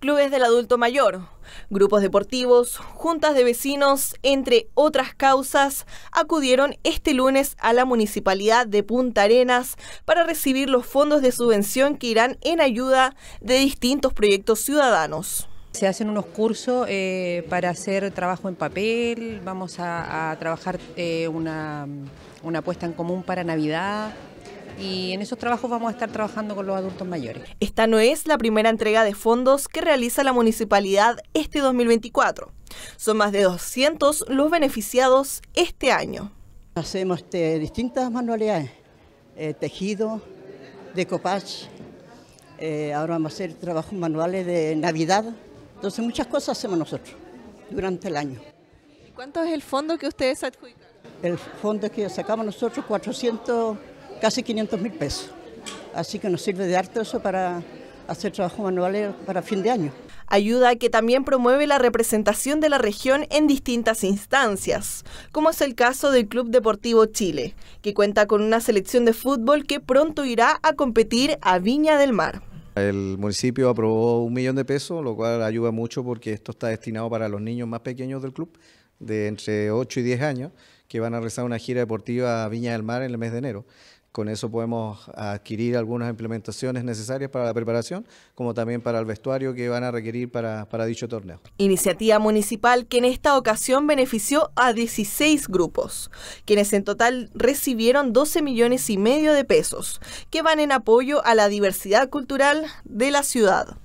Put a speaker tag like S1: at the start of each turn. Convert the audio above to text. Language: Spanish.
S1: clubes del adulto mayor, grupos deportivos, juntas de vecinos, entre otras causas, acudieron este lunes a la municipalidad de Punta Arenas para recibir los fondos de subvención que irán en ayuda de distintos
S2: proyectos ciudadanos. Se hacen unos cursos eh, para hacer trabajo en papel, vamos a, trabajar eh, una, una puesta en común para Navidad, y en esos trabajos vamos a estar trabajando con los adultos mayores. Esta no es la primera entrega
S1: de fondos que realiza la municipalidad este 2024. Son más de 200 los beneficiados este año.
S3: Hacemos este, distintas manualidades, eh, tejido, decopage. Eh, ahora vamos a hacer trabajos manuales de Navidad. Entonces muchas cosas hacemos nosotros durante el año. ¿Cuánto es el fondo que ustedes adjudican? El fondo que sacamos nosotros, 400 casi 500 mil pesos. Así que nos sirve de arte eso para hacer trabajos manuales
S1: para fin de año. Ayuda que también promueve la representación de la región en distintas instancias, como es el caso del Club Deportivo Chile, que cuenta con una selección de fútbol que pronto irá a competir a Viña del Mar.
S4: El municipio aprobó un millón de pesos, lo cual ayuda mucho porque esto está destinado para los niños más pequeños del club, de entre 8 y 10 años, que van a realizar una gira deportiva a Viña del Mar en el mes de enero. Con eso podemos adquirir algunas implementaciones necesarias para la preparación, como también para el vestuario que van a requerir para, dicho torneo.
S1: Iniciativa municipal que en esta ocasión benefició a 16 grupos, quienes en total recibieron 12 millones y medio de pesos, que van en apoyo a la diversidad cultural de la ciudad.